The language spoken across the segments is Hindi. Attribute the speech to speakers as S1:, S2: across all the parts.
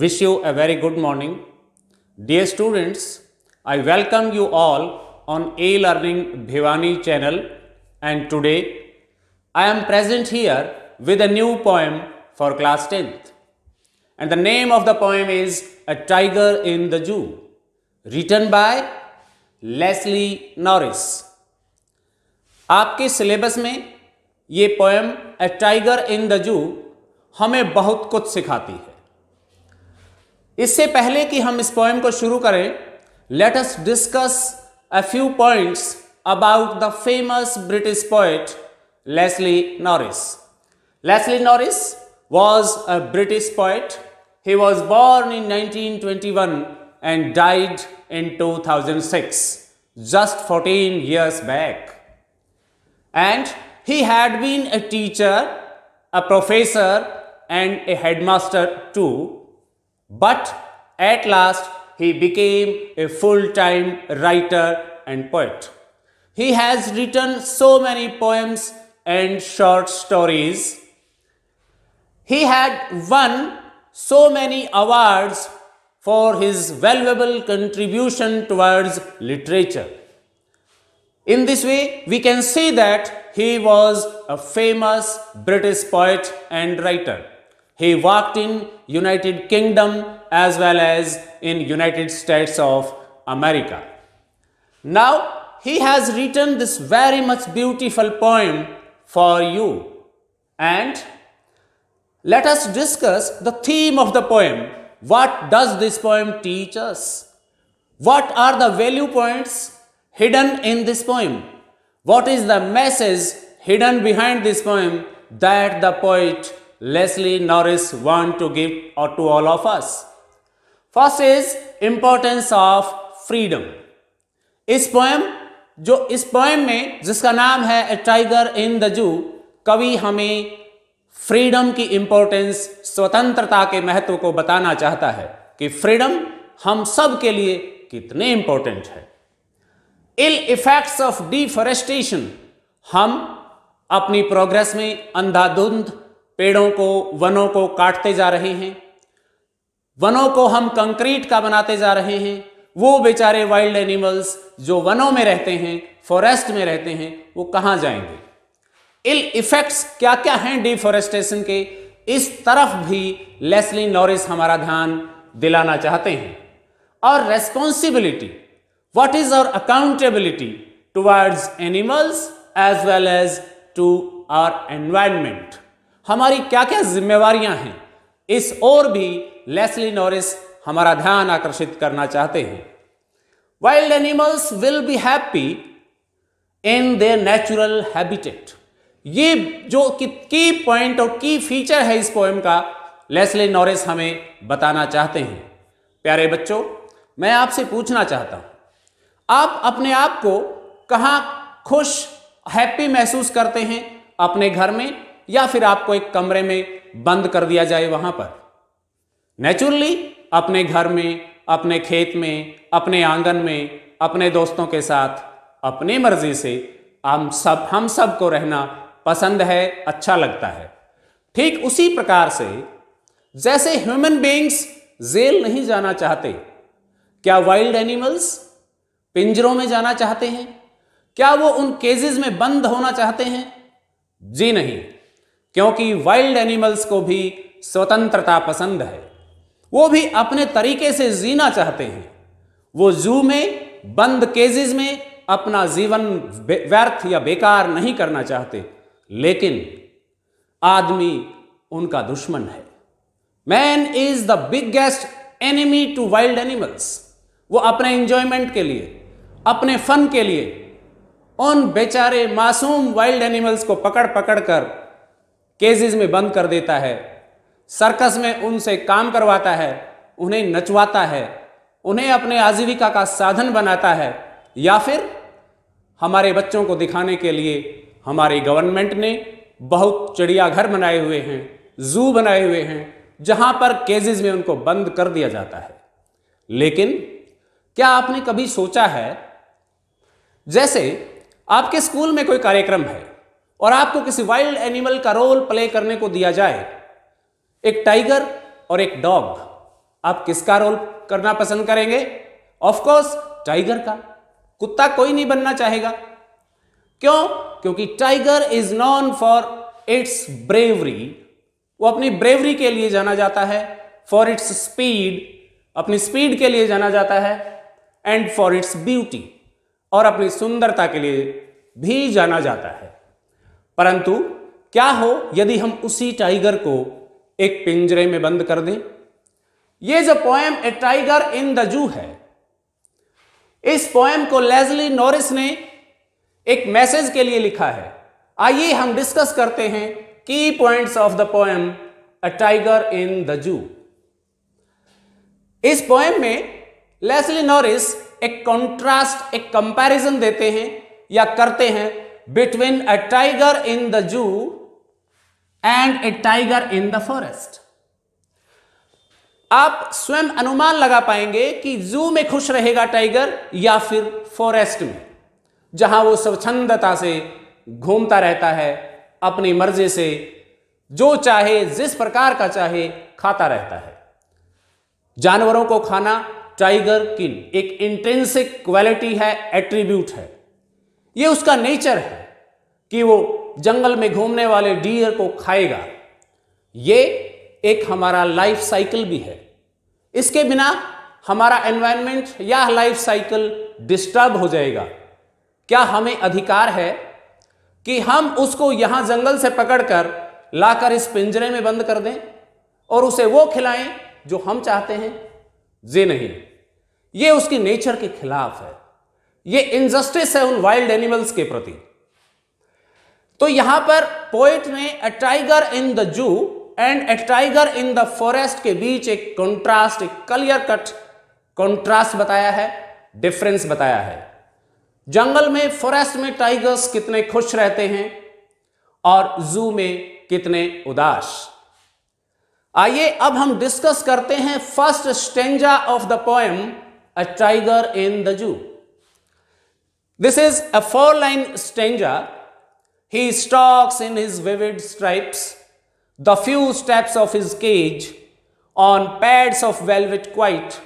S1: Wish you a very good morning. Dear students, I welcome you all on A-Learning Bhivani channel and today I am present here with a new poem for class 10th. And the name of the poem is A Tiger in the Zoo, written by Leslie Norris. आपके सिलेबस में ये poem a tiger in the zoo हमें बहुत कुछ सिखाती है इससे पहले कि हम इस पोएम को शुरू करें let us discuss a few points about the famous British poet Leslie Norris Leslie Norris was a British poet he was born in nineteen twenty one and died in two thousand six just fourteen years back and he had been a teacher a professor and a headmaster too But at last, he became a full-time writer and poet. He has written so many poems and short stories. He had won so many awards for his valuable contribution towards literature. In this way, we can see that he was a famous British poet and writer. He worked in United Kingdom as well as in United States of America. Now, he has written this very much beautiful poem for you and let us discuss the theme of the poem. What does this poem teach us? What are the value points hidden in this poem? What is the message hidden behind this poem that the poet Leslie Norris want to give or to all of us. First is importance of freedom. इस पोएम जो इस पोएम में जिसका नाम है ए टाइगर इन द जू कवि हमें फ्रीडम की इंपॉर्टेंस स्वतंत्रता के महत्व को बताना चाहता है कि फ्रीडम हम सब के लिए कितने इंपॉर्टेंट है इल इफेक्ट्स ऑफ डिफॉरेस्टेशन हम अपनी प्रोग्रेस में अंधाधुंध पेड़ों को वनों को काटते जा रहे हैं वनों को हम कंक्रीट का बनाते जा रहे हैं वो बेचारे वाइल्ड एनिमल्स जो वनों में रहते हैं फॉरेस्ट में रहते हैं वो कहाँ जाएंगे इल इफेक्ट्स क्या क्या हैं डिफॉरेस्टेशन के इस तरफ भी लेसली नॉरिस हमारा ध्यान दिलाना चाहते हैं और responsibility what is our accountability towards animals as well as to our environment हमारी क्या क्या जिम्मेवारियां हैं इस ओर भी लेस्ली नॉरिस हमारा ध्यान आकर्षित करना चाहते हैं wild animals will be happy in their natural habitat ये जो की पॉइंट और की फीचर है इस पोएम का लेस्ले नॉरिस हमें बताना चाहते हैं प्यारे बच्चों मैं आपसे पूछना चाहता हूं आप अपने आप को कहाँ खुश हैप्पी महसूस करते हैं अपने घर में या फिर आपको एक कमरे में बंद कर दिया जाए वहां पर नेचुरली अपने घर में अपने खेत में अपने आंगन में अपने दोस्तों के साथ अपनी मर्जी से हम सब हम सब को रहना पसंद है अच्छा लगता है ठीक उसी प्रकार से जैसे ह्यूमन बींग्स जेल नहीं जाना चाहते क्या वाइल्ड एनिमल्स पिंजरों में जाना चाहते हैं क्या वो उन केजेस में बंद होना चाहते हैं जी नहीं क्योंकि वाइल्ड एनिमल्स को भी स्वतंत्रता पसंद है वो भी अपने तरीके से जीना चाहते हैं वो जू में बंद केजेस में अपना जीवन व्यर्थ या बेकार नहीं करना चाहते लेकिन आदमी उनका दुश्मन है man is the biggest enemy to wild animals वो अपने इंजॉयमेंट के लिए अपने फन के लिए उन बेचारे मासूम वाइल्ड एनिमल्स को पकड़ पकड़ कर केजेज में बंद कर देता है सर्कस में उनसे काम करवाता है उन्हें नचवाता है उन्हें अपने आजीविका का साधन बनाता है या फिर हमारे बच्चों को दिखाने के लिए हमारी गवर्नमेंट ने बहुत चिड़ियाघर बनाए हुए हैं जू बनाए हुए हैं जहां पर केजेज में उनको बंद कर दिया जाता है लेकिन क्या आपने कभी सोचा है जैसे आपके स्कूल में कोई कार्यक्रम है और आपको किसी वाइल्ड एनिमल का रोल प्ले करने को दिया जाए एक टाइगर और एक डॉग आप किसका रोल करना पसंद करेंगे ऑफ कोर्स टाइगर का कुत्ता कोई नहीं बनना चाहेगा क्यों क्योंकि tiger is known for its bravery वो अपनी ब्रेवरी के लिए जाना जाता है फॉर इट्स स्पीड अपनी स्पीड के लिए जाना जाता है एंड फॉर इट्स ब्यूटी और अपनी सुंदरता के लिए भी जाना जाता है परंतु क्या हो यदि हम उसी टाइगर को एक पिंजरे में बंद कर दें ये जो poem a tiger in the zoo है इस पोएम को लेजली नॉरिस ने एक मैसेज के लिए लिखा है आइए हम डिस्कस करते हैं key points of the poem a tiger in the zoo इस पोएम में लेसली नॉरिस एक कंट्रास्ट एक कंपैरिजन देते हैं या करते हैं between a tiger in the zoo and a tiger in the forest. आप स्वयं अनुमान लगा पाएंगे कि जू में खुश रहेगा टाइगर या फिर फॉरेस्ट में जहां वो स्वच्छंदता से घूमता रहता है अपनी मर्जी से जो चाहे जिस प्रकार का चाहे खाता रहता है जानवरों को खाना टाइगर किन एक इंटेंसिक क्वालिटी है एट्रीब्यूट है ये उसका नेचर है कि वो जंगल में घूमने वाले डियर को खाएगा ये एक हमारा लाइफ साइकिल भी है इसके बिना हमारा एनवायरनमेंट या लाइफ साइकिल डिस्टर्ब हो जाएगा क्या हमें अधिकार है कि हम उसको यहां जंगल से पकड़कर लाकर इस पिंजरे में बंद कर दें और उसे वो खिलाएं जो हम चाहते हैं जे नहीं ये उसकी नेचर के खिलाफ है ये इनजस्टिस है उन वाइल्ड एनिमल्स के प्रति तो यहां पर पोइट ने a tiger in the zoo and a tiger in the forest के बीच एक कॉन्ट्रास्ट एक क्लियर कट कॉन्ट्रास्ट बताया है डिफरेंस बताया है जंगल में फॉरेस्ट में टाइगर्स कितने खुश रहते हैं और जू में कितने उदास आइए अब हम डिस्कस करते हैं first stanza of the poem a tiger in the zoo This is a four-line stanza. He stalks in his vivid stripes, the few steps of his cage, on pads of velvet quite,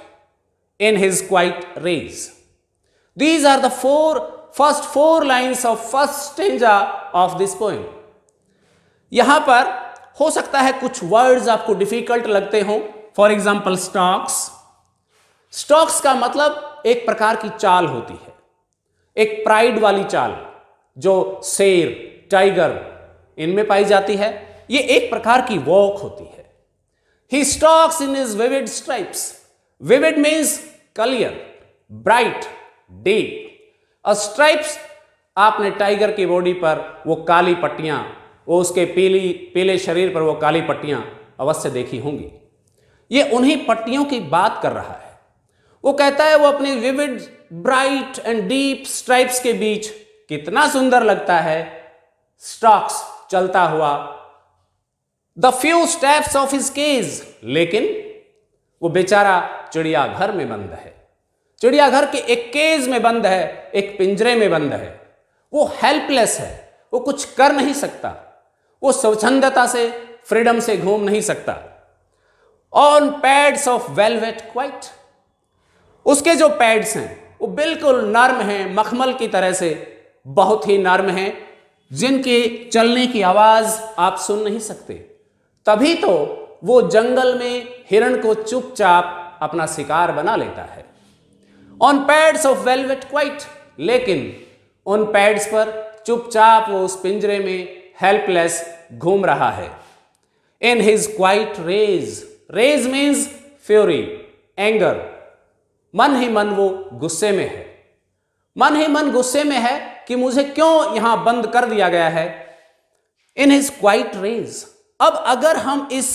S1: in his quite rays. These are the four first four lines of first stanza of this poem. यहाँ पर हो सकता है कुछ words आपको difficult लगते हों For example, stalks. Stalks का मतलब एक प्रकार की चाल होती है एक प्राइड वाली चाल जो शेर टाइगर इनमें पाई जाती है ये एक प्रकार की वॉक होती है he stalks in his vivid stripes vivid means clear bright डे और स्ट्राइप्स आपने टाइगर की बॉडी पर वो काली पट्टियां वो उसके पीली पीले शरीर पर वो काली पट्टियां अवश्य देखी होंगी ये उन्हीं पट्टियों की बात कर रहा है वो कहता है वो अपनी vivid bright and deep stripes के बीच कितना सुंदर लगता है स्टॉक्स चलता हुआ the few steps of his cage लेकिन वो बेचारा चिड़ियाघर में बंद है चिड़ियाघर के एक केज में बंद है एक पिंजरे में बंद है वो हेल्पलेस है वो कुछ कर नहीं सकता वो स्वच्छंदता से फ्रीडम से घूम नहीं सकता on pads of velvet quiet उसके जो पैड्स हैं वो बिल्कुल नर्म हैं मखमल की तरह से बहुत ही नर्म हैं जिनके चलने की आवाज़ आप सुन नहीं सकते तभी तो वो जंगल में हिरण को चुपचाप अपना शिकार बना लेता है on pads of velvet quiet लेकिन उन पैड्स पर चुपचाप वो उस पिंजरे में हेल्पलेस घूम रहा है in his quiet rage rage means fury anger मन ही मन वो गुस्से में है मन ही मन गुस्से में है कि मुझे क्यों यहां बंद कर दिया गया है इन हिज क्वाइट रेज अब अगर हम इस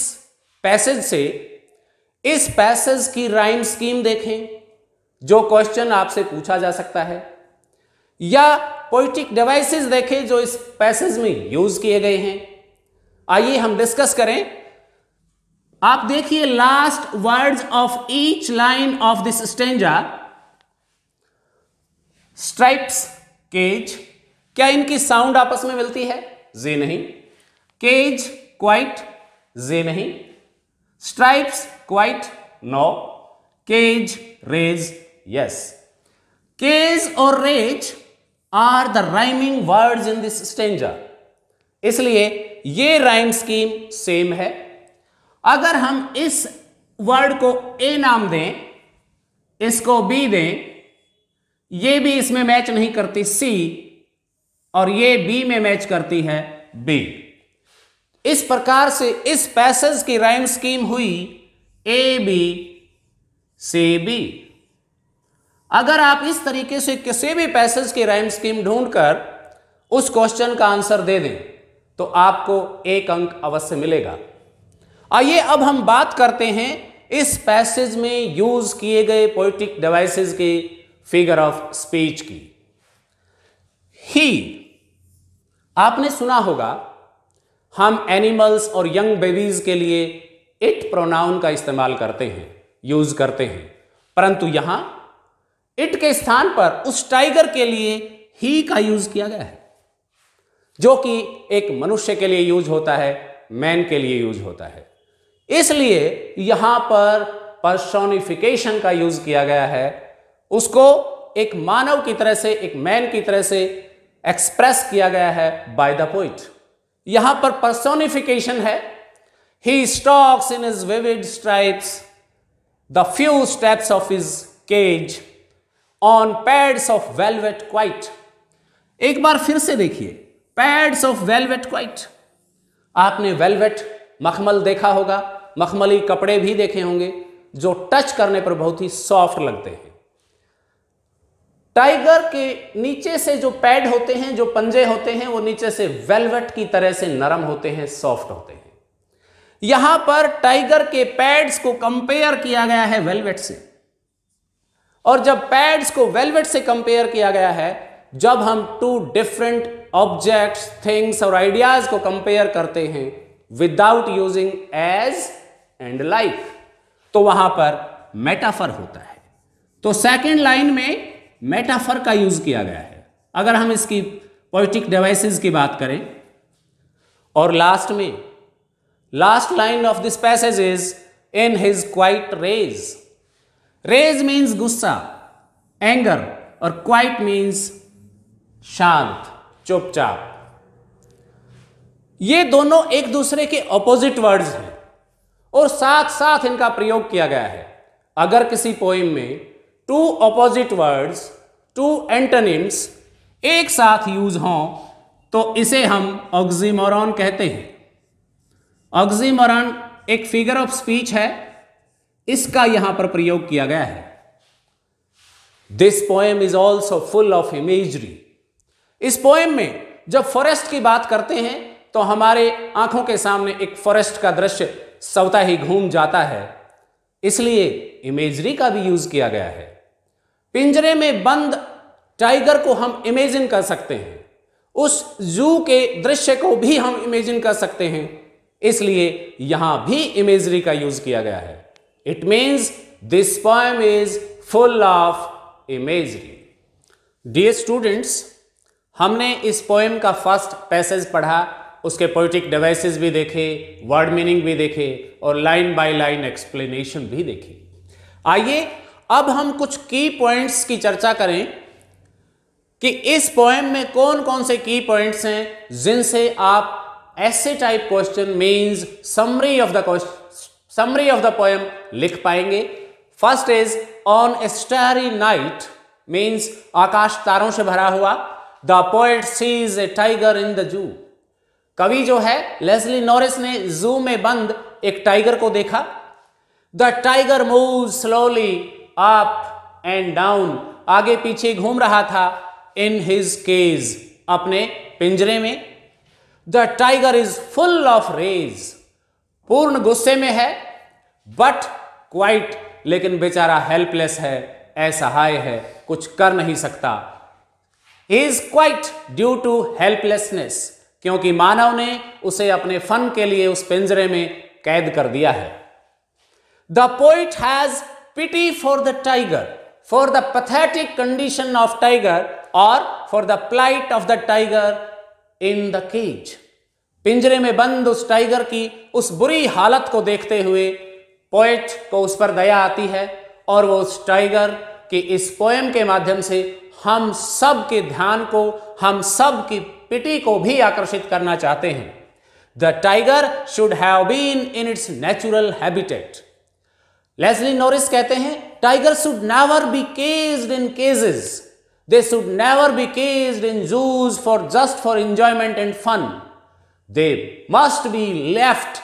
S1: पैसेज से इस पैसेज की राइम स्कीम देखें जो क्वेश्चन आपसे पूछा जा सकता है या पोइटिक डिवाइसेस देखें जो इस पैसेज में यूज किए गए हैं आइए हम डिस्कस करें आप देखिए last words of each line of this stanza stripes cage क्या इनकी साउंड आपस में मिलती है जे नहीं केज क्वाइट जे नहीं stripes quiet no cage rage yes cage और rage are the rhyming words in this stanza इसलिए ये राइम स्कीम सेम है अगर हम इस वर्ड को ए नाम दें इसको बी दें ये भी इसमें मैच नहीं करती सी और ये बी में मैच करती है बी इस प्रकार से इस पैसेज की राइम स्कीम हुई ए बी से बी अगर आप इस तरीके से किसी भी पैसेज की राइम स्कीम ढूंढकर उस क्वेश्चन का आंसर दे दें तो आपको एक अंक अवश्य मिलेगा आइए अब हम बात करते हैं इस पैसेज में यूज किए गए पोइटिक डिवाइसेस के फिगर ऑफ स्पीच की ही आपने सुना होगा हम एनिमल्स और यंग बेबीज के लिए इट प्रोनाउन का इस्तेमाल करते हैं यूज करते हैं परंतु यहां इट के स्थान पर उस टाइगर के लिए ही का यूज किया गया है जो कि एक मनुष्य के लिए यूज होता है मैन के लिए यूज होता है इसलिए यहां पर पर्सोनिफिकेशन का यूज किया गया है उसको एक मानव की तरह से एक मैन की तरह से एक्सप्रेस किया गया है बाय द पोइट यहां पर पर्सोनिफिकेशन है he stalks in his vivid stripes the few steps of his cage on pads of velvet quiet एक बार फिर से देखिए पैड्स ऑफ वेलवेट क्वाइट आपने वेलवेट मखमल देखा होगा मखमली कपड़े भी देखे होंगे जो टच करने पर बहुत ही सॉफ्ट लगते हैं टाइगर के नीचे से जो पैड होते हैं जो पंजे होते हैं वो नीचे से वेलवेट की तरह से नरम होते हैं सॉफ्ट होते हैं यहां पर टाइगर के पैड्स को कंपेयर किया गया है वेलवेट से और जब पैड्स को वेलवेट से कंपेयर किया गया है जब हम टू डिफरेंट ऑब्जेक्ट्स थिंग्स और आइडियाज को कंपेयर करते हैं without using as and like तो वहां पर मेटाफर होता है तो सेकेंड लाइन में मेटाफर का यूज किया गया है अगर हम इसकी पोइटिक डिवाइसेस की बात करें और लास्ट में last line of this passage is in his quiet rage rage means गुस्सा एंगर और क्वाइट मीन्स शांत चुपचाप ये दोनों एक दूसरे के ऑपोजिट वर्ड्स हैं और साथ साथ इनका प्रयोग किया गया है अगर किसी पोइम में two opposite words two antonyms एक साथ यूज हों तो इसे हम ऑक्जीमोरॉन कहते हैं ऑक्जीमोरॉन एक फिगर ऑफ स्पीच है इसका यहां पर प्रयोग किया गया है this poem is also full of imagery इस पोएम में जब फॉरेस्ट की बात करते हैं तो हमारे आंखों के सामने एक फॉरेस्ट का दृश्य सवता ही घूम जाता है इसलिए इमेजरी का भी यूज किया गया है पिंजरे में बंद टाइगर को हम इमेजिन कर सकते हैं उस जू के दृश्य को भी हम इमेजिन कर सकते हैं इसलिए यहां भी इमेजरी का यूज किया गया है it means this poem is full of imagery dear students हमने इस पोएम का फर्स्ट पैसेज पढ़ा उसके पोइटिक डिवाइसेस भी देखे वर्ड मीनिंग भी देखे और लाइन बाय लाइन एक्सप्लेनेशन भी देखे आइए अब हम कुछ की पॉइंट्स की चर्चा करें कि इस पोएम में कौन कौन से की पॉइंट्स हैं जिनसे आप ऐसे type question means summary of the question summary of the poem लिख पाएंगे first is on a starry night means आकाश तारों से भरा हुआ the poet sees a tiger in the zoo कवि जो है लेस्ली नॉरिस ने जू में बंद एक टाइगर को देखा the tiger move slowly up and down आगे पीछे घूम रहा था इन हिज केज अपने पिंजरे में the tiger is full of rage पूर्ण गुस्से में है बट क्वाइट लेकिन बेचारा हेल्पलेस है असहाय है कुछ कर नहीं सकता is quiet due to helplessness क्योंकि मानव ने उसे अपने फन के लिए उस पिंजरे में कैद कर दिया है the poet has pity for the tiger for the pathetic condition of tiger और for the plight of the tiger in the cage पिंजरे में बंद उस टाइगर की उस बुरी हालत को देखते हुए पोएट को उस पर दया आती है और वो उस टाइगर के इस पोएम के माध्यम से हम सब के ध्यान को हम सब की पिटी को भी आकर्षित करना चाहते हैं the tiger should have been in its natural habitat Leslie Norris कहते हैं tiger should never be caged in cages they should never be caged in zoos for just for enjoyment and fun they must be left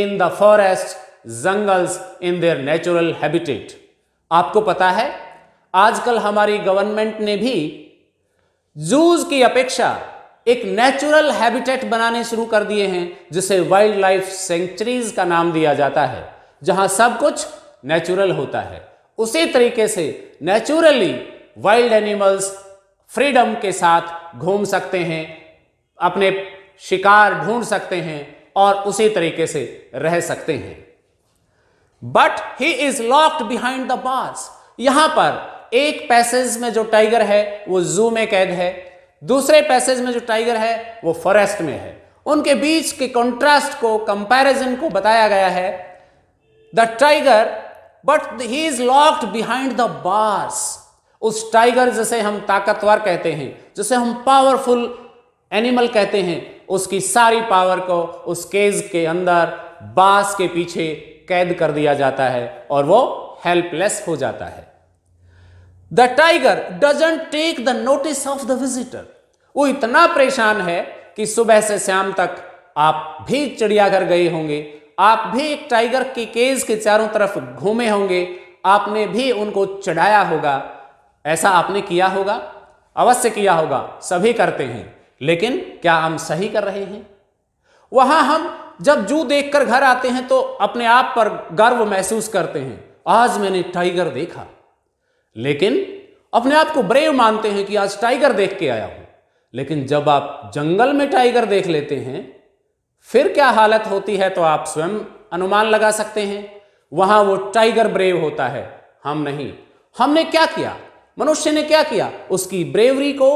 S1: in the forest jungles in their natural habitat आपको पता है आजकल हमारी गवर्नमेंट ने भी जूज की अपेक्षा एक नेचुरल हैबिटेट बनाने शुरू कर दिए हैं जिसे वाइल्ड लाइफ सेंचुरीज का नाम दिया जाता है जहां सब कुछ नेचुरल होता है उसी तरीके से नेचुरली वाइल्ड एनिमल्स फ्रीडम के साथ घूम सकते हैं अपने शिकार ढूंढ सकते हैं और उसी तरीके से रह सकते हैं but he is locked behind the bars यहां पर एक पैसेज में जो टाइगर है वो जू में कैद है दूसरे पैसेज में जो टाइगर है वो फॉरेस्ट में है उनके बीच के कॉन्ट्रास्ट को कंपैरिजन को बताया गया है the tiger but he is locked behind the bars उस टाइगर जिसे हम ताकतवर कहते हैं जिसे हम पावरफुल एनिमल कहते हैं उसकी सारी पावर को उस केज के अंदर बांस के पीछे कैद कर दिया जाता है और वो हेल्पलेस हो जाता है the tiger doesn't take the notice of the visitor वो इतना परेशान है कि सुबह से शाम तक आप भी चिड़ियाघर गए होंगे आप भी एक टाइगर के केज के चारों तरफ घूमे होंगे आपने भी उनको चढ़ाया होगा ऐसा आपने किया होगा अवश्य किया होगा सभी करते हैं लेकिन क्या हम सही कर रहे हैं वहां हम जब जू देखकर घर आते हैं तो अपने आप पर गर्व महसूस करते हैं आज मैंने टाइगर देखा लेकिन अपने आप को ब्रेव मानते हैं कि आज टाइगर देख के आया हूं लेकिन जब आप जंगल में टाइगर देख लेते हैं फिर क्या हालत होती है तो आप स्वयं अनुमान लगा सकते हैं वहां वो टाइगर ब्रेव होता है हम नहीं हमने क्या किया मनुष्य ने क्या किया उसकी ब्रेवरी को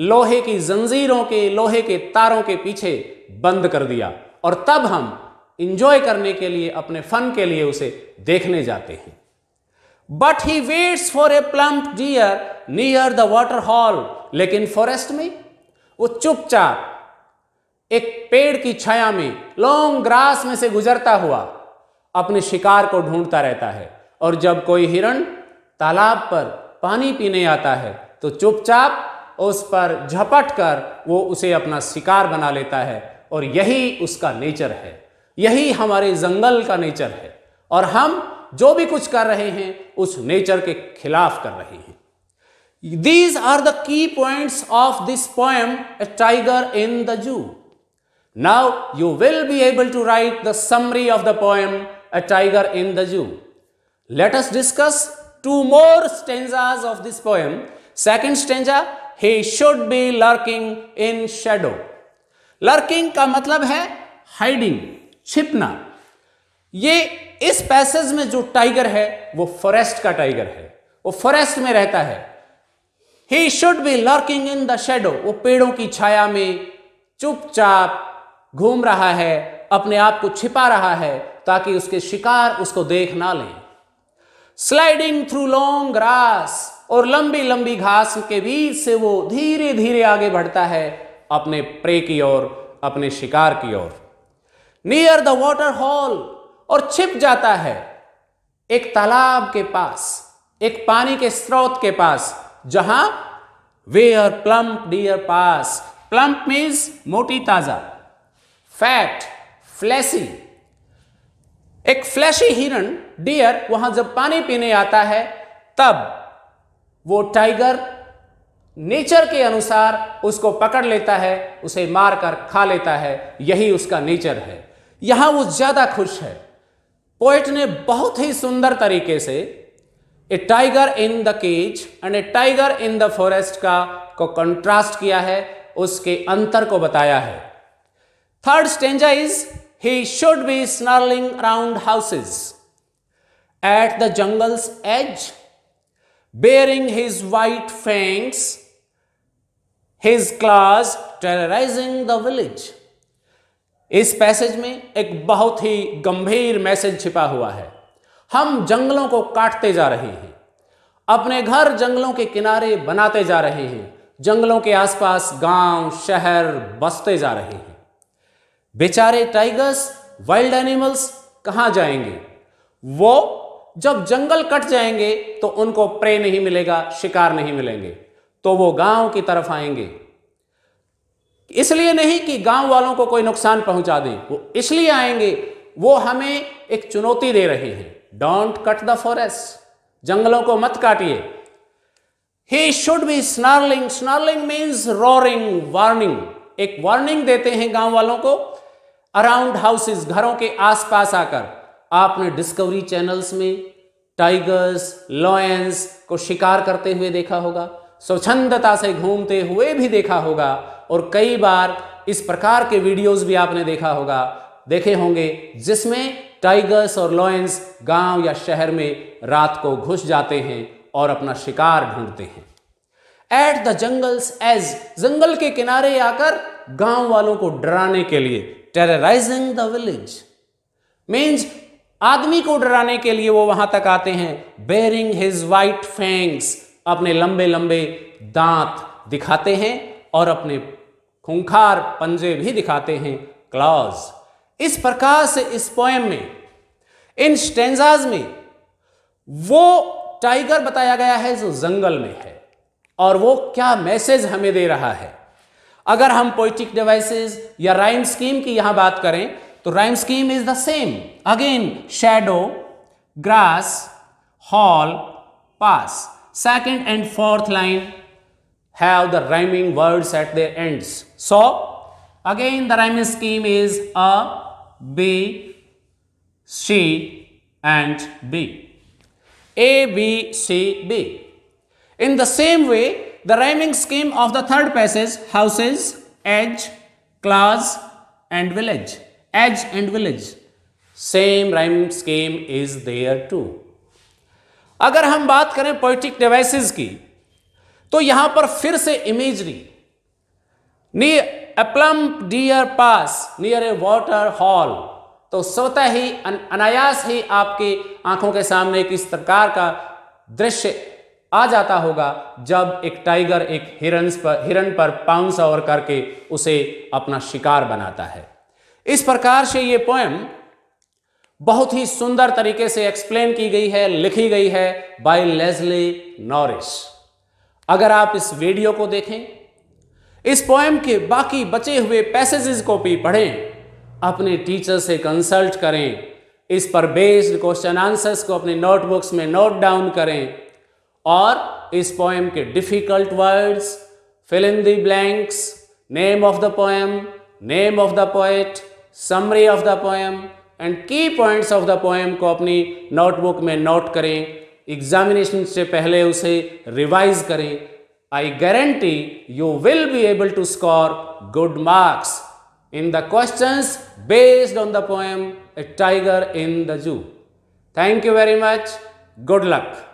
S1: लोहे की जंजीरों के लोहे के तारों के पीछे बंद कर दिया और तब हम इंजॉय करने के लिए अपने फन के लिए उसे देखने जाते हैं but he waits for a plump deer near the water hole लेकिन फॉरेस्ट में वो चुपचाप एक पेड़ की छाया में लॉन्ग ग्रास में से गुजरता हुआ अपने शिकार को ढूंढता रहता है और जब कोई हिरण तालाब पर पानी पीने आता है तो चुपचाप उस पर झपट कर वो उसे अपना शिकार बना लेता है और यही उसका नेचर है यही हमारे जंगल का नेचर है और हम जो भी कुछ कर रहे हैं उस नेचर के खिलाफ कर रहे हैं these are the key points of this poem a tiger in the zoo now you will be able to write the summary of the poem a tiger in the zoo let us discuss two more stanzas of this poem second stanza he should be lurking in shadow. Lurking का मतलब है हाइडिंग छिपना ये इस पैसेज में जो टाइगर है वो फॉरेस्ट का टाइगर है वो फॉरेस्ट में रहता है he should be lurking in the shadow वो पेड़ों की छाया में चुपचाप घूम रहा है अपने आप को छिपा रहा है ताकि उसके शिकार उसको देख ना ले स्लाइडिंग थ्रू लॉन्ग ग्रास और लंबी लंबी घास के बीच से वो धीरे धीरे आगे बढ़ता है अपने प्रे की ओर अपने शिकार की ओर नियर द वॉटर हॉल और छिप जाता है एक तालाब के पास एक पानी के स्रोत के पास जहां where plump deer pass plump means मोटी ताजा फैट फ्लैसी एक फ्लैशी हिरण डियर वहां जब पानी पीने आता है तब वो टाइगर नेचर के अनुसार उसको पकड़ लेता है उसे मारकर खा लेता है यही उसका नेचर है यहां वो ज्यादा खुश है पोइट ने बहुत ही सुंदर तरीके से a tiger in the cage and a tiger in the forest का को कंट्रास्ट किया है उसके अंतर को बताया है third stanza is he should be snarling around houses at the jungle's edge baring his white fangs his claws terrorising the village इस पैसेज में एक बहुत ही गंभीर मैसेज छिपा हुआ है हम जंगलों को काटते जा रहे हैं अपने घर जंगलों के किनारे बनाते जा रहे हैं जंगलों के आसपास गांव, शहर बसते जा रहे हैं बेचारे टाइगर्स वाइल्ड एनिमल्स कहाँ जाएंगे वो जब जंगल कट जाएंगे तो उनको प्रे नहीं मिलेगा शिकार नहीं मिलेंगे तो वो गांव की तरफ आएंगे इसलिए नहीं कि गांव वालों को कोई नुकसान पहुंचा दें वो इसलिए आएंगे वो हमें एक चुनौती दे रहे हैं डोंट कट द फॉरेस्ट जंगलों को मत काटिए he should be snarling snarling means roaring warning एक वार्निंग देते हैं गांव वालों को अराउंड हाउसेस घरों के आसपास आकर आपने डिस्कवरी चैनल्स में टाइगर्स लॉयंस को शिकार करते हुए देखा होगा स्वच्छंदता से घूमते हुए भी देखा होगा और कई बार इस प्रकार के वीडियोस भी आपने देखा होगा देखे होंगे जिसमें टाइगर्स और लॉयंस गांव या शहर में रात को घुस जाते हैं और अपना शिकार ढूंढते हैं एट द जंगल्स एज जंगल के किनारे आकर गांव वालों को डराने के लिए टेरराइजिंग द विलेज मीन्स आदमी को डराने के लिए वो वहां तक आते हैं बेरिंग हिज वाइट फैंग्स अपने लंबे लंबे दांत दिखाते हैं और अपने खूंखार पंजे भी दिखाते हैं क्लॉज इस प्रकार से इस पोएम में इन स्टेंजाज में वो टाइगर बताया गया है जो जंगल में है और वो क्या मैसेज हमें दे रहा है अगर हम पोइटिक डिवाइसेस या राइम स्कीम की यहां बात करें तो rhyme scheme is the same again shadow grass hole pass second and fourth line have the rhyming words at their ends. So, again the rhyming scheme is A B C and b. A, b, c, b. In the same way, the rhyming scheme of the third passage houses edge, class and village. Edge and village. Same rhyme scheme is there too. अगर हम बात करें poetic devices की तो यहां पर फिर से imagery near a plump deer pass near a water तो स्वतः ही अनायास ही आपकी आंखों के सामने किस प्रकार का दृश्य आ जाता होगा जब एक टाइगर एक हिरन पर हिरन पर पाउंस ओवर करके उसे अपना शिकार बनाता है इस प्रकार से ये पोएम बहुत ही सुंदर तरीके से एक्सप्लेन की गई है लिखी गई है बाय लेजली नॉरिश अगर आप इस वीडियो को देखें इस पोएम के बाकी बचे हुए पैसेजेस को भी पढ़ें अपने टीचर से कंसल्ट करें इस पर बेस्ड क्वेश्चन आंसर्स को अपने नोटबुक्स में नोट डाउन करें और इस पोएम के difficult words fill in the blanks name of the poem name of the poet summary of the poem and key points of the poem को अपनी नोटबुक में नोट करें एग्जामिनेशन से पहले उसे रिवाइज करें I guarantee you will be able to score good marks in the question based on the poem a tiger in the zoo thank you very much good luck